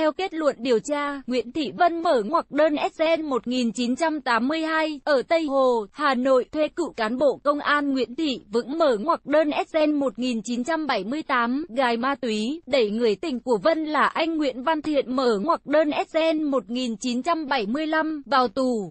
Theo kết luận điều tra, Nguyễn Thị Vân mở ngoặc đơn SN 1982 ở Tây Hồ, Hà Nội thuê cựu cán bộ công an Nguyễn Thị Vững mở ngoặc đơn SN 1978 gài ma túy, đẩy người tình của Vân là anh Nguyễn Văn Thiện mở ngoặc đơn SN 1975 vào tù.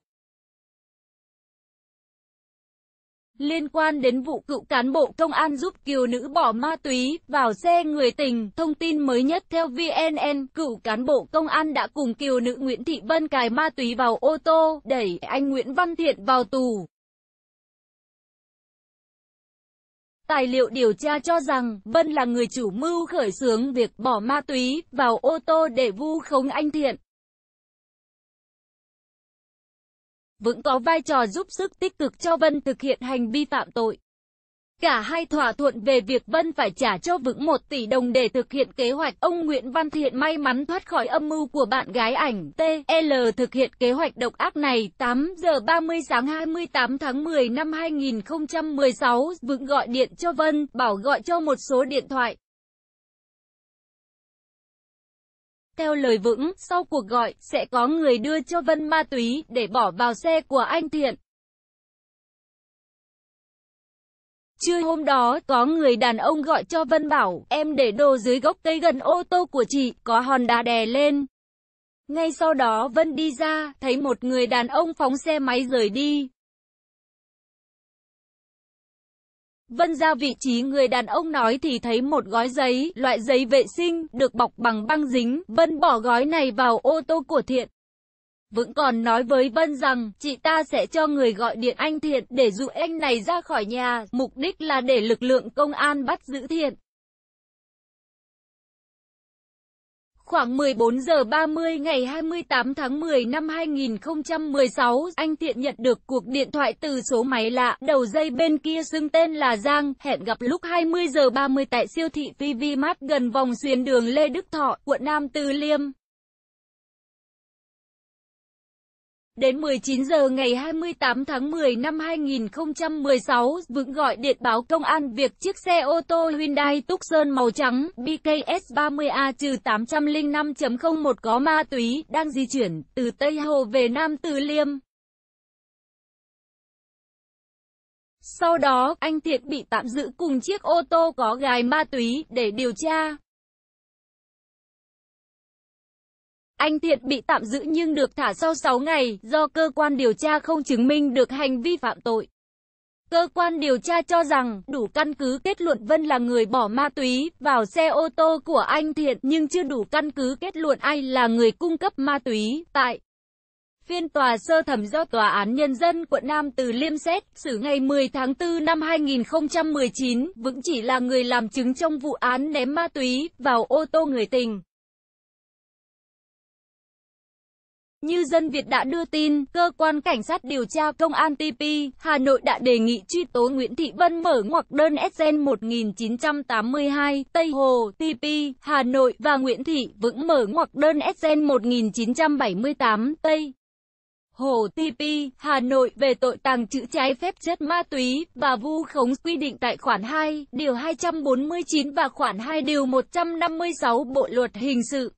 liên quan đến vụ cựu cán bộ công an giúp kiều nữ bỏ ma túy vào xe người tình. Thông tin mới nhất theo VNN, cựu cán bộ công an đã cùng kiều nữ Nguyễn Thị Vân cài ma túy vào ô tô, đẩy anh Nguyễn Văn Thiện vào tù. Tài liệu điều tra cho rằng, Vân là người chủ mưu khởi xướng việc bỏ ma túy vào ô tô để vu khống anh Thiện. vẫn có vai trò giúp sức tích cực cho Vân thực hiện hành vi phạm tội. Cả hai thỏa thuận về việc Vân phải trả cho Vững 1 tỷ đồng để thực hiện kế hoạch. Ông Nguyễn Văn Thiện may mắn thoát khỏi âm mưu của bạn gái ảnh T.L. thực hiện kế hoạch độc ác này. 8 giờ 30 sáng 28 tháng 10 năm 2016, Vững gọi điện cho Vân, bảo gọi cho một số điện thoại. Theo lời Vững, sau cuộc gọi, sẽ có người đưa cho Vân ma túy để bỏ vào xe của anh Thiện. Trưa hôm đó, có người đàn ông gọi cho Vân bảo, em để đồ dưới gốc cây gần ô tô của chị, có hòn đá đè lên. Ngay sau đó Vân đi ra, thấy một người đàn ông phóng xe máy rời đi. Vân ra vị trí người đàn ông nói thì thấy một gói giấy, loại giấy vệ sinh, được bọc bằng băng dính. Vân bỏ gói này vào ô tô của Thiện. vẫn còn nói với Vân rằng, chị ta sẽ cho người gọi điện anh Thiện để dụ anh này ra khỏi nhà, mục đích là để lực lượng công an bắt giữ Thiện. Khoảng 14 giờ 30 ngày 28 tháng 10 năm 2016, anh Thiện nhận được cuộc điện thoại từ số máy lạ, đầu dây bên kia xưng tên là Giang, hẹn gặp lúc 20 giờ 30 tại siêu thị PV Mart gần vòng xuyên đường Lê Đức Thọ, quận Nam Từ Liêm. Đến 19 giờ ngày 28 tháng 10 năm 2016, Vững gọi điện báo công an việc chiếc xe ô tô Hyundai Tucson màu trắng BKS 30A-805.01 có ma túy đang di chuyển từ Tây Hồ về Nam Từ Liêm. Sau đó, anh Thiện bị tạm giữ cùng chiếc ô tô có gài ma túy để điều tra. Anh Thiện bị tạm giữ nhưng được thả sau 6 ngày do cơ quan điều tra không chứng minh được hành vi phạm tội. Cơ quan điều tra cho rằng đủ căn cứ kết luận Vân là người bỏ ma túy vào xe ô tô của anh Thiện nhưng chưa đủ căn cứ kết luận ai là người cung cấp ma túy. Tại phiên tòa sơ thẩm do Tòa án Nhân dân quận Nam từ Liêm xét xử ngày 10 tháng 4 năm 2019, Vững chỉ là người làm chứng trong vụ án ném ma túy vào ô tô người tình. Như dân Việt đã đưa tin, cơ quan cảnh sát điều tra công an TP Hà Nội đã đề nghị truy tố Nguyễn Thị Vân mở ngoặc đơn SN 1982 Tây Hồ TP Hà Nội và Nguyễn Thị Vững mở ngoặc đơn SN 1978 Tây Hồ TP Hà Nội về tội tàng trữ trái phép chất ma túy và vu khống quy định tại khoản 2, điều 249 và khoản 2 điều 156 Bộ luật hình sự.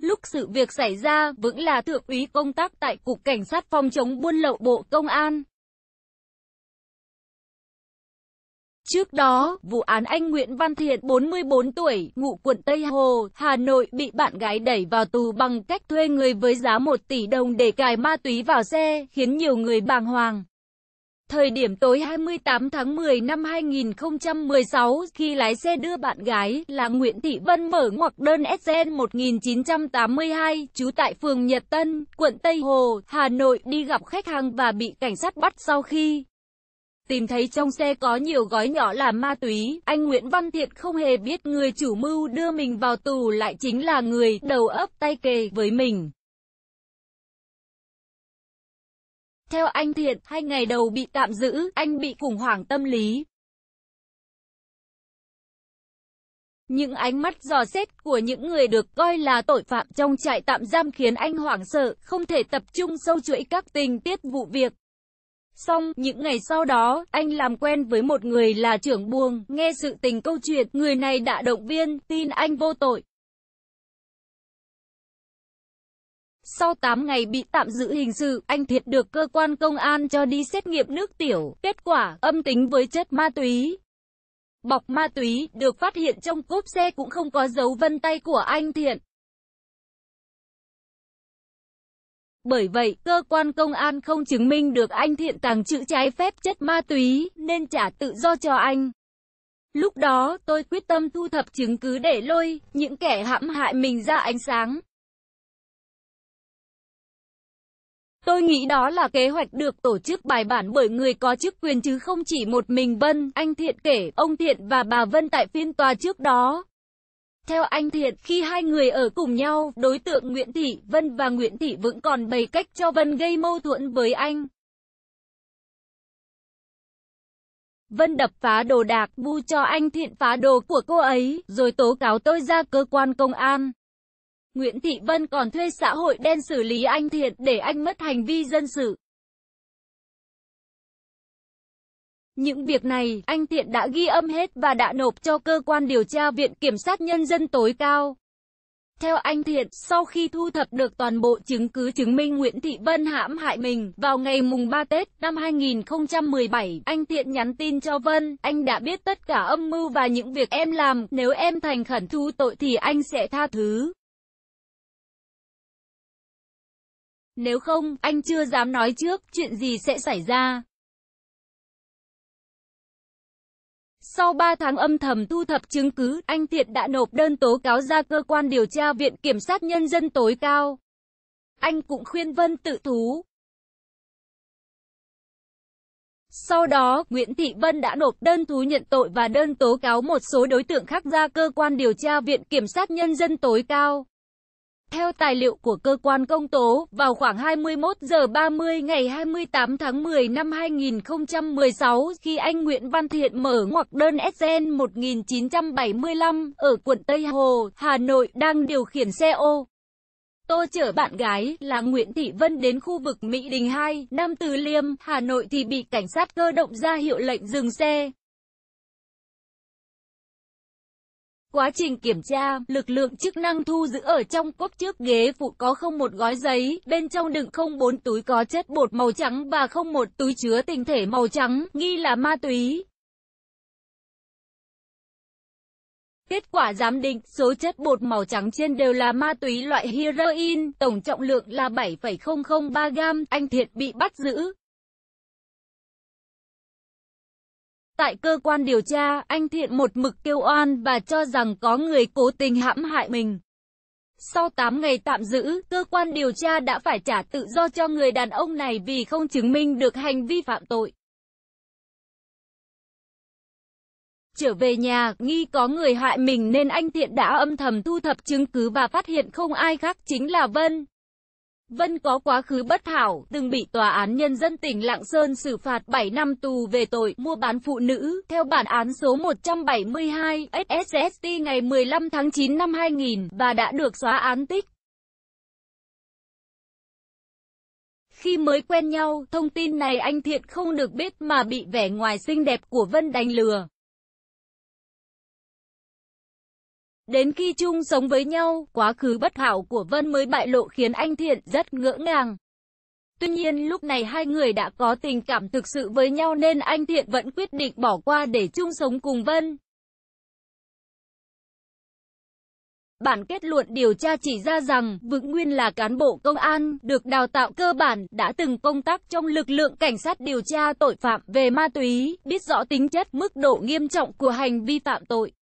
Lúc sự việc xảy ra, vẫn là thượng úy công tác tại Cục Cảnh sát phòng chống buôn lậu Bộ Công an. Trước đó, vụ án anh Nguyễn Văn Thiện 44 tuổi, ngụ quận Tây Hồ, Hà Nội bị bạn gái đẩy vào tù bằng cách thuê người với giá 1 tỷ đồng để cài ma túy vào xe, khiến nhiều người bàng hoàng. Thời điểm tối 28 tháng 10 năm 2016, khi lái xe đưa bạn gái là Nguyễn Thị Vân mở ngoặc đơn SN 1982, trú tại phường Nhật Tân, quận Tây Hồ, Hà Nội đi gặp khách hàng và bị cảnh sát bắt sau khi Tìm thấy trong xe có nhiều gói nhỏ là ma túy, anh Nguyễn Văn Thiện không hề biết người chủ mưu đưa mình vào tù lại chính là người đầu ấp tay kề với mình. Theo anh Thiện, hai ngày đầu bị tạm giữ, anh bị khủng hoảng tâm lý. Những ánh mắt dò xét của những người được coi là tội phạm trong trại tạm giam khiến anh hoảng sợ, không thể tập trung sâu chuỗi các tình tiết vụ việc. Xong, những ngày sau đó, anh làm quen với một người là trưởng buồng, nghe sự tình câu chuyện, người này đã động viên, tin anh vô tội. Sau 8 ngày bị tạm giữ hình sự, anh Thiệt được cơ quan công an cho đi xét nghiệm nước tiểu, kết quả âm tính với chất ma túy. Bọc ma túy được phát hiện trong cốp xe cũng không có dấu vân tay của anh Thiện. Bởi vậy, cơ quan công an không chứng minh được anh Thiện tàng trữ trái phép chất ma túy, nên trả tự do cho anh. Lúc đó, tôi quyết tâm thu thập chứng cứ để lôi những kẻ hãm hại mình ra ánh sáng. Tôi nghĩ đó là kế hoạch được tổ chức bài bản bởi người có chức quyền chứ không chỉ một mình Vân, anh Thiện kể, ông Thiện và bà Vân tại phiên tòa trước đó. Theo anh Thiện, khi hai người ở cùng nhau, đối tượng Nguyễn Thị Vân và Nguyễn Thị Vững còn bày cách cho Vân gây mâu thuẫn với anh. Vân đập phá đồ đạc, bu cho anh Thiện phá đồ của cô ấy, rồi tố cáo tôi ra cơ quan công an. Nguyễn Thị Vân còn thuê xã hội đen xử lý anh Thiện để anh mất hành vi dân sự. Những việc này, anh Thiện đã ghi âm hết và đã nộp cho cơ quan điều tra Viện Kiểm sát Nhân dân tối cao. Theo anh Thiện, sau khi thu thập được toàn bộ chứng cứ chứng minh Nguyễn Thị Vân hãm hại mình, vào ngày mùng 3 Tết năm 2017, anh Thiện nhắn tin cho Vân, anh đã biết tất cả âm mưu và những việc em làm, nếu em thành khẩn thú tội thì anh sẽ tha thứ. Nếu không, anh chưa dám nói trước chuyện gì sẽ xảy ra. Sau 3 tháng âm thầm thu thập chứng cứ, anh Thiện đã nộp đơn tố cáo ra cơ quan điều tra Viện Kiểm sát Nhân dân tối cao. Anh cũng khuyên Vân tự thú. Sau đó, Nguyễn Thị Vân đã nộp đơn thú nhận tội và đơn tố cáo một số đối tượng khác ra cơ quan điều tra Viện Kiểm sát Nhân dân tối cao. Theo tài liệu của cơ quan công tố, vào khoảng 21 giờ 30 ngày 28 tháng 10 năm 2016, khi anh Nguyễn Văn Thiện mở ngoặc đơn SN 1975 ở quận Tây Hồ, Hà Nội đang điều khiển xe ô. Tô chở bạn gái là Nguyễn Thị Vân đến khu vực Mỹ Đình 2, Nam Từ Liêm, Hà Nội thì bị cảnh sát cơ động ra hiệu lệnh dừng xe. Quá trình kiểm tra, lực lượng chức năng thu giữ ở trong cốp trước ghế phụ có không một gói giấy, bên trong đựng không bốn túi có chất bột màu trắng và không một túi chứa tinh thể màu trắng, nghi là ma túy. Kết quả giám định, số chất bột màu trắng trên đều là ma túy loại heroin, tổng trọng lượng là 7,003 gam, anh Thiện bị bắt giữ. Tại cơ quan điều tra, anh Thiện một mực kêu oan và cho rằng có người cố tình hãm hại mình. Sau 8 ngày tạm giữ, cơ quan điều tra đã phải trả tự do cho người đàn ông này vì không chứng minh được hành vi phạm tội. Trở về nhà, nghi có người hại mình nên anh Thiện đã âm thầm thu thập chứng cứ và phát hiện không ai khác chính là Vân. Vân có quá khứ bất hảo, từng bị Tòa án Nhân dân tỉnh Lạng Sơn xử phạt 7 năm tù về tội mua bán phụ nữ, theo bản án số 172 SSST ngày 15 tháng 9 năm 2000 và đã được xóa án tích. Khi mới quen nhau, thông tin này anh Thiện không được biết mà bị vẻ ngoài xinh đẹp của Vân đánh lừa. Đến khi chung sống với nhau, quá khứ bất hảo của Vân mới bại lộ khiến anh Thiện rất ngỡ ngàng. Tuy nhiên lúc này hai người đã có tình cảm thực sự với nhau nên anh Thiện vẫn quyết định bỏ qua để chung sống cùng Vân. Bản kết luận điều tra chỉ ra rằng Vững Nguyên là cán bộ công an, được đào tạo cơ bản, đã từng công tác trong lực lượng cảnh sát điều tra tội phạm về ma túy, biết rõ tính chất mức độ nghiêm trọng của hành vi phạm tội.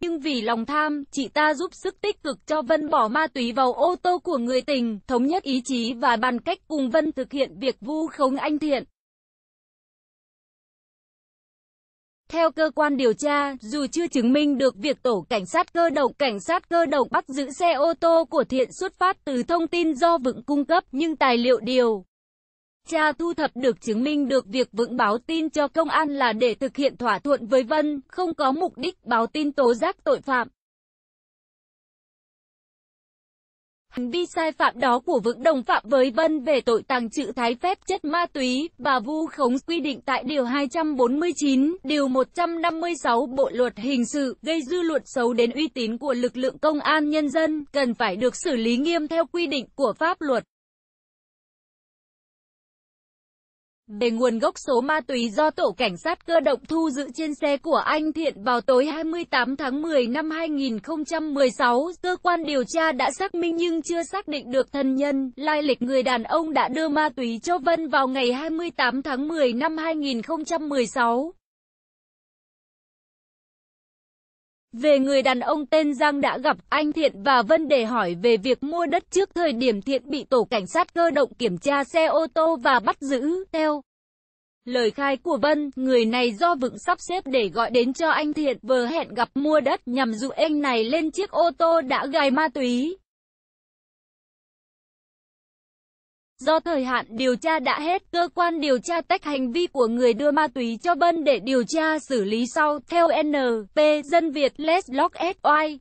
Nhưng vì lòng tham, chị ta giúp sức tích cực cho Vân bỏ ma túy vào ô tô của người tình, thống nhất ý chí và bàn cách cùng Vân thực hiện việc vu khống anh Thiện. Theo cơ quan điều tra, dù chưa chứng minh được việc tổ cảnh sát cơ động cảnh sát cơ động bắt giữ xe ô tô của Thiện xuất phát từ thông tin do Vựng cung cấp nhưng tài liệu điều Cha thu thập được chứng minh được việc vững báo tin cho công an là để thực hiện thỏa thuận với Vân, không có mục đích báo tin tố giác tội phạm. Hành vi sai phạm đó của Vững đồng phạm với Vân về tội tàng trữ thái phép chất ma túy và vu khống quy định tại Điều 249, Điều 156 Bộ Luật Hình sự gây dư luận xấu đến uy tín của lực lượng công an nhân dân cần phải được xử lý nghiêm theo quy định của pháp luật. về nguồn gốc số ma túy do tổ cảnh sát cơ động thu giữ trên xe của anh Thiện vào tối 28 tháng 10 năm 2016, cơ quan điều tra đã xác minh nhưng chưa xác định được thân nhân, lai lịch người đàn ông đã đưa ma túy cho Vân vào ngày 28 tháng 10 năm 2016. Về người đàn ông tên Giang đã gặp anh Thiện và Vân để hỏi về việc mua đất trước thời điểm Thiện bị tổ cảnh sát cơ động kiểm tra xe ô tô và bắt giữ, theo. Lời khai của Vân, người này do Vựng sắp xếp để gọi đến cho anh Thiện vừa hẹn gặp mua đất nhằm dụ anh này lên chiếc ô tô đã gài ma túy. Do thời hạn điều tra đã hết, cơ quan điều tra tách hành vi của người đưa ma túy cho Bân để điều tra xử lý sau, theo N.P. Dân Việt Let's Lock S.Y.